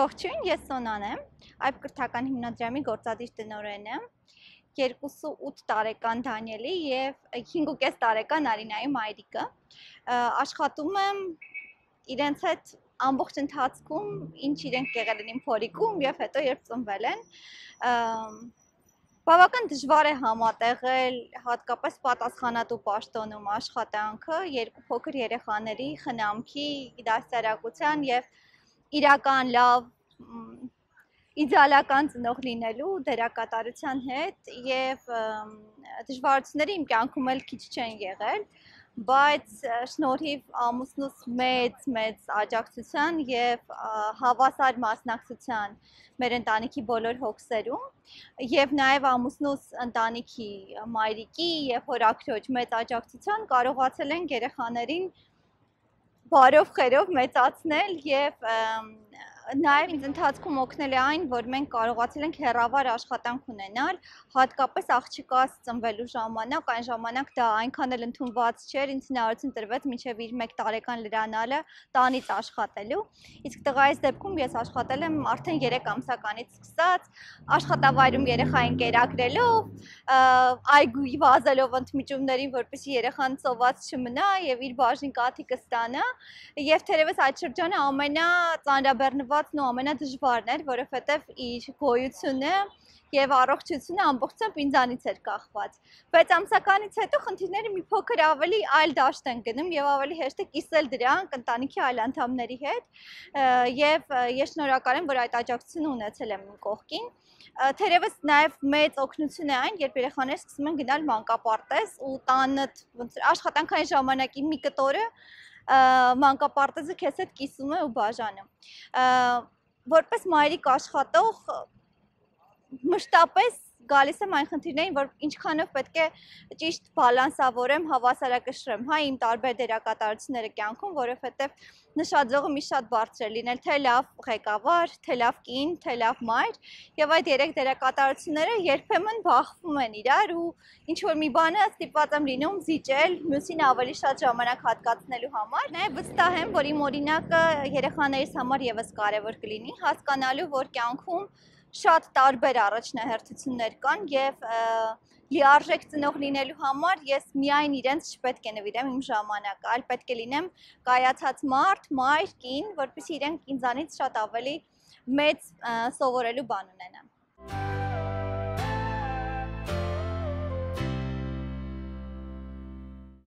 Ողջույն, ես Սոնան եմ, ԱԻՊ կրթական հիմնադրամի գործադիր տնօրենն եմ։ 2.8 տարեկան Դանիելի եւ 5.5 տարեկան Արինայի մայրիկը։ Աշխատում եմ իրենց հետ ամբողջ ընթացքում, ինչ իրենք եղել են իմ փորիկում եւ հետո երբ ծնվել են։ Բավական դժվար է համատեղել հատկապես պատասխանատու պաշտոնում աշխատանքը երկու փոքր երեխաների խնամքի, դաստիարակության եւ և իրական լավ իդեալական ծնող լինելու դերակատարության հետ եւ դժվարությունները իմ կյանքում էլ քիչ չեն եղել, բայց շնորհիվ ամուսնուս մեծ մեծ աջակցության եւ հավասար մասնակցության մեր ընտանիքի բոլոր հոգսերում եւ նաեւ ամուսնուս ընտանիքի մայրիկի եւ հորաքրոջ մեծ աջակցության կարողացել ենք երեխաներին բարով խերով մեծացնել եւ և նաև ինձ ընթացքում օգնել է այն, որ մենք կարողացել ենք հերավար աշխատանք ունենալ, հատկապես աղջիկաս ծնվելու ժամանակ, այն ժամանակ դա այնքան էլ ընդունված չէր, ինձ հնարավորություն տրվեց մինչև իր 1 տարեկան լրանալը տանից աշխատելու։ Իսկ տղայիս դեպքում ես աշխատել եմ արդեն 3 ամսականից սկսած, աշխատավայրում երեխային կերակրելով, այգուի վազելով ընդմիջումներին, որպեսզի երեխան ծոված չմնա եւ իր բաժին կաթիկը ստանա, եւ թերևս այդ շրջանը ամենա ծանրաբեռնված հետևվածն ու ամենադժվարն էր, որովհետև իր գոյությունը եւ առողջությունը ամբողջությամբ ինձանից էր կախված։ Բայց ամսականից հետո խնդիրները մի փոքր ավելի այլ դաշտ են գնում եւ ավելի հեշտ է կիսել դրանք ընտանիքի այլ անդամների հետ եւ ես շնորհակալ եմ, որ այդ աջակցությունը ունեցել եմ կողքին։ Թերևս նաև մեծ օգնություն է այն, երբ երեխաները սկսում են գնալ մանկապարտեզ ու տանը ոնց աշխատանքային ժամանակի մի կտորը մանկապարտեզը քեզ հետ կիսում է ու բաժանում։ Որպես մայրիկ աշխատող մշտապես գալիս եմ այն խնդիրներին, որ ինչքանով պետք է ճիշտ բալանսավորեմ, հավասարակշռեմ, հա, իմ տարբեր դերակատարությունները կյանքում, որովհետև նշաձողը մի շատ բարձր է լինել, թե լավ ղեկավար, թե լավ կին, թե լավ մայր, եւ այդ երեք դերակատարությունները երբեմն բախվում են իրար ու ինչ որ մի բանը ստիպված եմ լինում զիջել, մյուսին ավելի շատ ժամանակ հատկացնելու համար։ Նաեւ վստահ եմ, որ իմ օրինակը երեխաներիս համար եւս կարեւոր կլինի, հասկանալու, որ կյանքում շատ տարբեր առաջնահերթություններ կան եւ լիարժեք ծնող լինելու համար ես միայն իրենց չպետք է նվիրեմ իմ ժամանակը, այլ պետք է լինեմ կայացած մարդ, մայր, կին, որովհետեւ իրենք ինձանից շատ ավելի մեծ սովորելու բան ունենան։ Thank you